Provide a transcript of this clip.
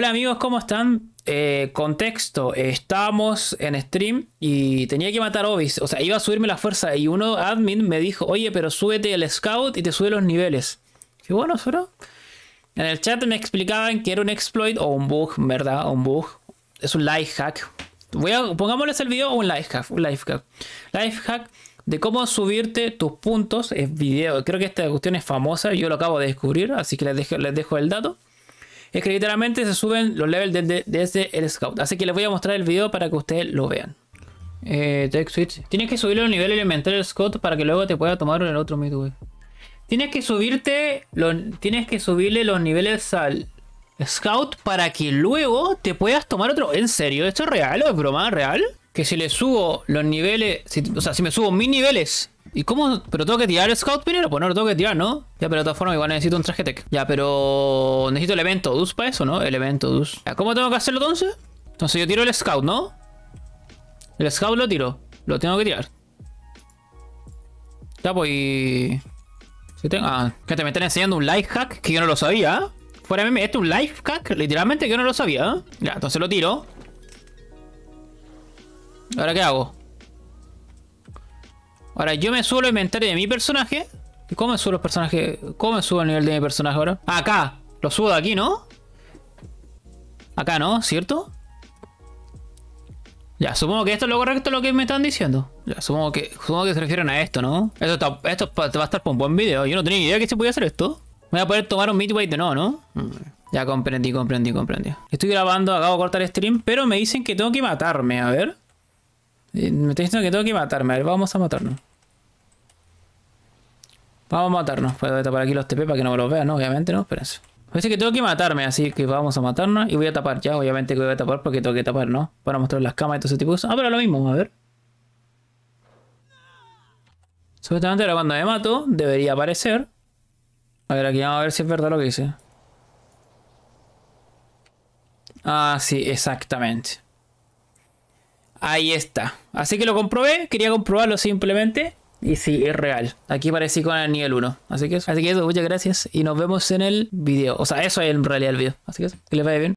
Hola amigos, ¿cómo están? Eh, contexto, estábamos en stream y tenía que matar obis, o sea, iba a subirme la fuerza y uno admin me dijo, oye, pero súbete el scout y te sube los niveles. Qué bueno, solo. En el chat me explicaban que era un exploit o un bug, ¿verdad? Un bug. Es un life hack. Voy a, pongámosles el video un life hack, un life hack. Life hack de cómo subirte tus puntos. Es video, creo que esta cuestión es famosa, yo lo acabo de descubrir, así que les dejo, les dejo el dato es que literalmente se suben los levels desde, el scout. Así que les voy a mostrar el video para que ustedes lo vean. Eh, Switch. Tienes que subirle los niveles elementales al scout para que luego te pueda tomar el otro midway. Tienes que subirte. tienes que subirle los niveles al scout para que luego te puedas tomar otro. ¿En serio? ¿Esto es real o es broma? ¿Real? Que si le subo los niveles. o sea, si me subo mil niveles ¿Y cómo? ¿Pero tengo que tirar el Scout primero? Pues no lo tengo que tirar, ¿no? Ya, pero de todas formas igual necesito un traje tech. Ya, pero... Necesito el evento dus para eso, ¿no? El evento Ya, ¿Cómo tengo que hacerlo entonces? Entonces yo tiro el Scout, ¿no? El Scout lo tiro. Lo tengo que tirar. Ya, pues... qué tengo... Ah, que te me están enseñando un life hack que yo no lo sabía. ¿ah? Fuera de mí, este es un life hack, literalmente, que yo no lo sabía. ¿ah? Ya, entonces lo tiro. ¿Ahora qué hago? Ahora, yo me subo al inventario de mi personaje. ¿Cómo me subo los personajes? ¿Cómo subo el nivel de mi personaje ahora? Ah, acá. Lo subo de aquí, ¿no? Acá, ¿no? ¿Cierto? Ya, supongo que esto es lo correcto lo que me están diciendo. Ya, supongo que, supongo que se refieren a esto, ¿no? Esto, va a estar por un buen video. Yo no tenía idea que se podía hacer esto. voy a poder tomar un midway de no, ¿no? Ya comprendí, comprendí, comprendí. Estoy grabando, acabo de cortar el stream, pero me dicen que tengo que matarme. A ver. Eh, me está diciendo que tengo que matarme. A ver, vamos a matarnos. Vamos a matarnos. Puedo tapar aquí los TP para que no me los vean, ¿no? Obviamente, ¿no? Espérense. Parece que tengo que matarme, así que vamos a matarnos. Y voy a tapar ya, obviamente que voy a tapar porque tengo que tapar, ¿no? Para mostrar las camas y todo ese tipo de cosas. Ah, pero lo mismo, a ver. Supuestamente ahora cuando me mato, debería aparecer. A ver, aquí vamos a ver si es verdad lo que dice Ah, sí, exactamente. Ahí está. Así que lo comprobé, quería comprobarlo simplemente. Y sí, es real. Aquí parecí con el nivel 1. Así que, eso, así que eso, muchas gracias. Y nos vemos en el video. O sea, eso es en realidad el video. Así que eso, que les vaya bien.